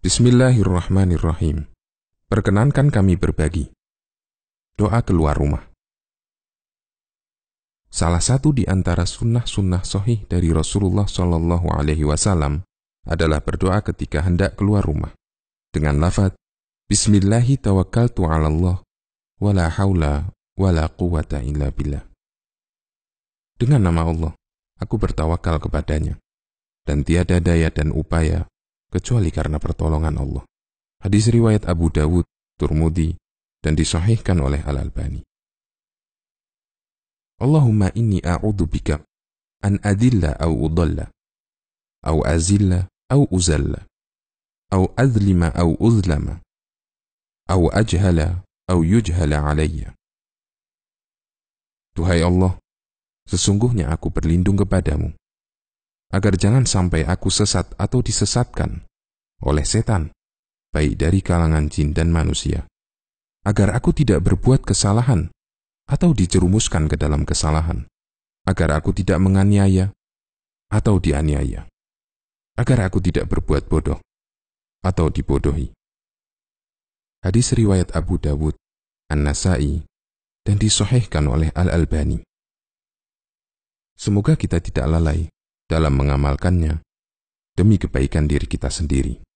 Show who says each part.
Speaker 1: Bismillahirrahmanirrahim. Perkenankan kami berbagi. Doa keluar rumah. Salah satu di antara sunnah-sunnah sohih dari Rasulullah Shallallahu Alaihi Wasallam adalah berdoa ketika hendak keluar rumah dengan lafadz Bismillahi tawakkaltu 'ala Allah wa haula walla quwwata illa billah. Dengan nama Allah, aku bertawakal kepadanya dan tiada daya dan upaya kecuali karena pertolongan Allah. Hadis riwayat Abu Dawud, Turmudi, dan disahihkan oleh Al-Albani. Allahumma inni a'udhu bika an adilla au udalla, au azilla au uzalla, au adlima au uzlama, au ajhala au yujhala alayya. Tuhai Allah, sesungguhnya aku berlindung kepadamu agar jangan sampai aku sesat atau disesatkan oleh setan, baik dari kalangan jin dan manusia, agar aku tidak berbuat kesalahan atau dijerumuskan ke dalam kesalahan, agar aku tidak menganiaya atau dianiaya, agar aku tidak berbuat bodoh atau dibodohi. Hadis riwayat Abu Dawud, An-Nasai, dan disohehkan oleh Al-Albani. Semoga kita tidak lalai dalam mengamalkannya demi kebaikan diri kita sendiri.